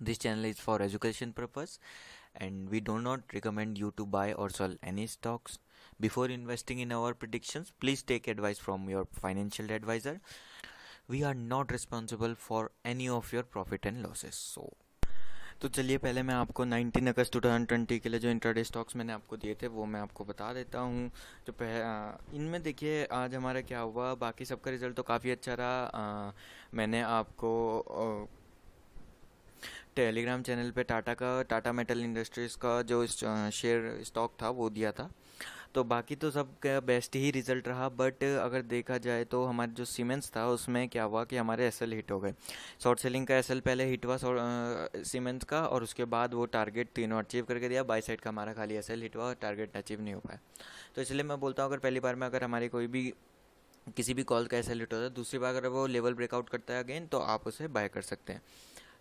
This channel is for education purpose and we do not recommend you to buy or sell any stocks. Before investing in our predictions, please take advice from your financial advisor. We are not responsible for any of your profit and losses. So तो चलिए पहले मैं आपको 19 अगस्त 2020 के लिए जो intraday stocks मैंने आपको दिए थे वो मैं आपको बता देता हूँ जो पह इनमें देखिए आज हमारा क्या हुआ बाकी सबका रिज़ल्ट तो काफ़ी अच्छा रहा आ, मैंने आपको टेलीग्राम चैनल पे टाटा का टाटा मेटल इंडस्ट्रीज़ का जो शेयर स्टॉक था वो दिया था तो बाकी तो सब का बेस्ट ही रिजल्ट रहा बट अगर देखा जाए तो हमारे जो सीमेंस था उसमें क्या हुआ कि हमारे एस हिट हो गए शॉर्ट सेलिंग का एस पहले हिट हुआ सीमेंस का और उसके बाद वो टारगेट तीनों अचीव करके दिया बाई साइड का हमारा खाली एस हिट हुआ और टारगेट अचीव नहीं हो पाया तो इसलिए मैं बोलता हूँ अगर पहली बार में अगर हमारी कोई भी किसी भी कॉल का एस हिट होता है दूसरी बार अगर वो लेवल ब्रेकआउट करता है अगेन तो आप उसे बाय कर सकते हैं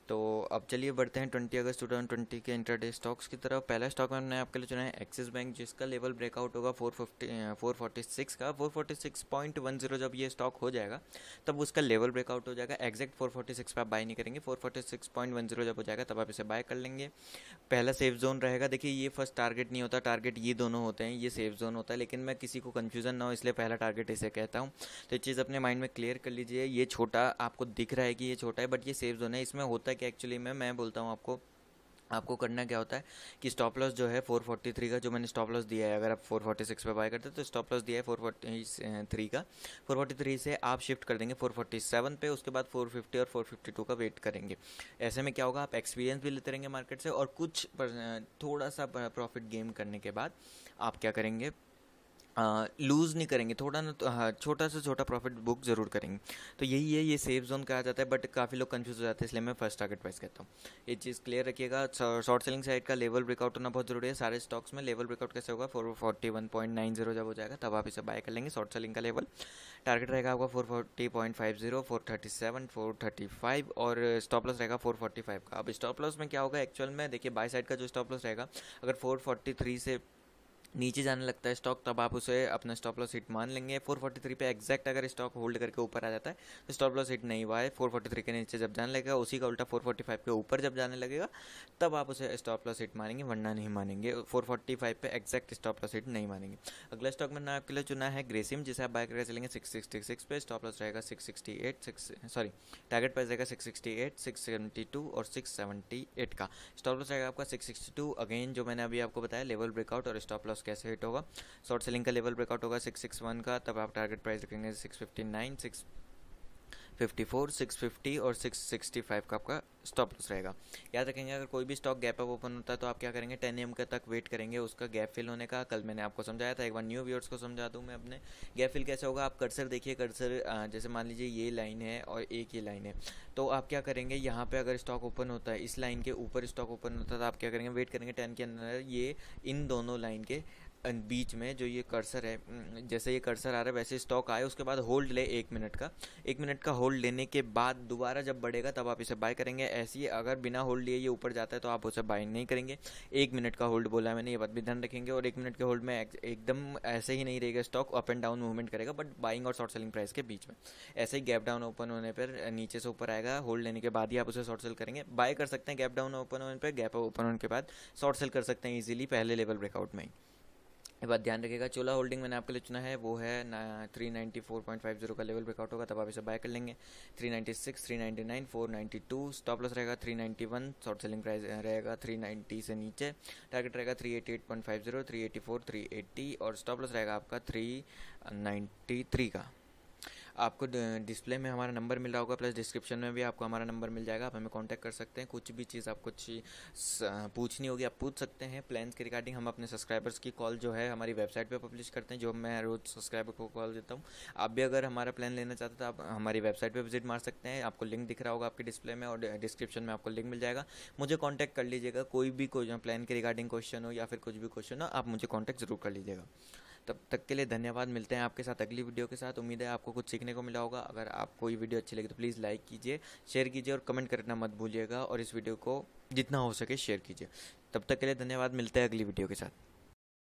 तो अब चलिए बढ़ते हैं 20 अगस्त 2020 के इंटरडे स्टॉक्स की तरफ पहला स्टॉक हमने आपके लिए चुना है एक्सिस बैंक जिसका लेवल ब्रेकआउट होगा 450 446 का 446.10 जब ये स्टॉक हो जाएगा तब उसका लेवल ब्रेकआउट हो जाएगा एग्जैक्ट 446 पे आप बाय नहीं करेंगे 446.10 जब हो जाएगा तब आप इसे बाय कर लेंगे पहला सेफ जोन रहेगा देखिए ये फर्स्ट टारगेट नहीं होता टारगेट ये दोनों होते हैं ये सेफ जोन होता है लेकिन मैं किसी को कन्फ्यूज़न ना हो इसलिए पहला टारगेट इसे कहता हूँ तो ये चीज़ अपने माइंड में क्लियर कर लीजिए ये छोटा आपको दिख रहा है कि ये छोटा है बट ये सेफ जोन है इसमें होता कि एक्चुअली में मैं बोलता हूँ आपको आपको करना क्या होता है कि स्टॉप लॉस जो है 443 का जो मैंने स्टॉप लॉस दिया है अगर आप 446 पे बाय करते हैं तो स्टॉप लॉस दिया है 443 का 443 से आप शिफ्ट कर देंगे 447 पे उसके बाद 450 और 452 का वेट करेंगे ऐसे में क्या होगा आप एक्सपीरियंस भी लेते रहेंगे मार्केट से और कुछ थोड़ा सा प्रॉफिट गेम करने के बाद आप क्या करेंगे लूज़ नहीं करेंगे थोड़ा ना तो, छोटा सा छोटा प्रॉफिट बुक जरूर करेंगे तो यही है ये सेफ जोन कहा जाता है बट काफ़ी लोग कन्फ्यूज हो जाते हैं इसलिए मैं फर्स्ट टारगेट प्राइस कहता हूँ ये चीज़ क्लियर रखिएगा शॉर्ट सेलिंग साइड का लेवल ब्रेकआउट होना बहुत जरूरी है सारे स्टॉक्स में लेवल ब्रेकआउट कैसे होगा four forty one point nine zero जब हो जाएगा तब आप इसे बाय कर लेंगे शॉर्ट सेलिंग का लेवल टारगेट रहेगा आपका four forty point five zero four thirty seven four thirty five और स्टॉप लॉस रहेगा फोर फोर्टी फाइव का अब स्टॉप लॉस में क्या होगा एक्चुअल में देखिए बाय साइड का जो स्टॉप लॉस रहेगा अगर फोर फोर्टी थ्री से नीचे जाने लगता है स्टॉक तब आप उसे अपना स्टॉप लॉस हिट मान लेंगे 443 पे एग्जैक्ट अगर स्टॉक होल्ड करके ऊपर आ जाता है तो स्टॉप लॉस हिट नहीं हुआ है 443 के नीचे जब जाने लगेगा उसी का उल्टा 445 के ऊपर जब जाने लगेगा तब आप उसे स्टॉप लॉस हिट मानेंगे वरना नहीं मानेंगे 445 पे एग्जैक्ट स्टॉप लॉस हिट नहीं मानेंगे अगला स्टॉक मैंने आपके लिए चुना है ग्रेसिम जिसे आप बाय करके चलेंगे सिक्स पे स्टॉप लॉस रहेगा सिक्स सॉरी टारगेट प्राइस रहेगा सिक्स सिक्स और सिक्स का स्टॉप लॉस रहेगा आपका सिक्स अगेन जो मैंने अभी आपको बताया लेवल ब्रेकआउट और स्टॉप लॉस कैसे हिट होगा शॉर्ट सेलिंग का लेवल ब्रेकआउट होगा सिक्स सिक्स वन का तब आप टारगेट प्राइस रखेंगे सिक्स फिफ्टी नाइन सिक्स 54, 650 और 665 का आपका स्टॉप लॉस रहेगा याद रखेंगे अगर कोई भी स्टॉक गैप अप ओपन होता है तो आप क्या करेंगे टेन एम के तक वेट करेंगे उसका गैप फिल होने का कल मैंने आपको समझाया था एक बार न्यू व्यूअर्स को समझा दूँ मैं अपने गैप फिल कैसे होगा आप कर्सर देखिए कर्सर जैसे मान लीजिए ये लाइन है और एक ये लाइन है तो आप क्या करेंगे यहाँ पर अगर स्टॉक ओपन होता है इस लाइन के ऊपर स्टॉक ओपन होता है तो आप क्या करेंगे वेट करेंगे टेन के अंदर ये इन दोनों लाइन के बीच में जो ये कर्सर है mm, जैसे ये कर्सर आ रहा है वैसे स्टॉक आए उसके बाद होल्ड ले एक मिनट का एक मिनट का होल्ड लेने के बाद दोबारा जब बढ़ेगा तब आप इसे बाय करेंगे ऐसी अगर बिना होल्ड लिए ये ऊपर जाता है तो आप उसे बाय नहीं करेंगे एक मिनट का होल्ड बोला मैंने ये बात भी ध्यान रखेंगे और एक मिनट के होल्ड में एकदम ऐसे ही नहीं रहेगा stock up and down movement करेगा बट बाइंग और शॉर्ट सेलिंग प्राइस के बीच में ऐसे ही गैप डाउन ओपन होने पर नीचे से ऊपर आएगा होल्ड लेने के बाद ही आप उसे शॉर्ट सेल करेंगे बाय कर सकते हैं गैप डाउन ओपन होने पर गैप ओपन होने के बाद शॉर्ट सेल कर सकते हैं ईजिली पहले लेवल ब्रेकआउट में ही एक बात ध्यान रखिएगा चोला होल्डिंग मैंने आपके लिए चुना है वो है three ninety four point five zero का लेवल ब्रेकआउट होगा तब आप इसे बाय कर लेंगे three ninety six three ninety nine four ninety two stop loss रहेगा three ninety one short selling price रहेगा थ्री नाइन्टी से नीचे टारगेट रहेगा three eighty eight point five zero three eighty four three eighty और stop loss रहेगा आपका three ninety three का आपको डिस्प्ले में हमारा नंबर मिल रहा होगा प्लस डिस्क्रिप्शन में भी आपको हमारा नंबर मिल जाएगा आप हमें कॉन्टैक्ट कर सकते हैं कुछ भी चीज़ आप कुछ पूछनी होगी आप पूछ सकते हैं प्लान्स के रिगार्डिंग हम अपने सब्सक्राइबर्स की कॉल जो है हमारी वेबसाइट पर पब्लिश करते हैं जो मैं रोज़ सब्सक्राइबर को कॉल देता हूँ आप भी अगर हमारा प्लान लेना चाहते हैं तो आप हमारी वेबसाइट पर विजिट मार सकते हैं आपको लिंक दिख रहा होगा आपके डिस्प्ले में और डिस्क्रिप्शन में आपको लिंक मिल जाएगा मुझे कॉन्टैक्ट कर लीजिएगा कोई भी प्लान के रिगार्डिंग क्वेश्चन हो या फिर कुछ भी क्वेश्चन हो आप मुझे कॉन्टैक्ट जरूर कर लीजिएगा तब तक के लिए धन्यवाद मिलते हैं आपके साथ अगली वीडियो के साथ उम्मीद है आपको कुछ सीखने को मिला होगा अगर आपको ये वीडियो अच्छी लगी तो प्लीज़ लाइक कीजिए शेयर कीजिए और कमेंट करना मत भूलिएगा और इस वीडियो को जितना हो सके शेयर कीजिए तब तक के लिए धन्यवाद मिलते हैं अगली वीडियो के साथ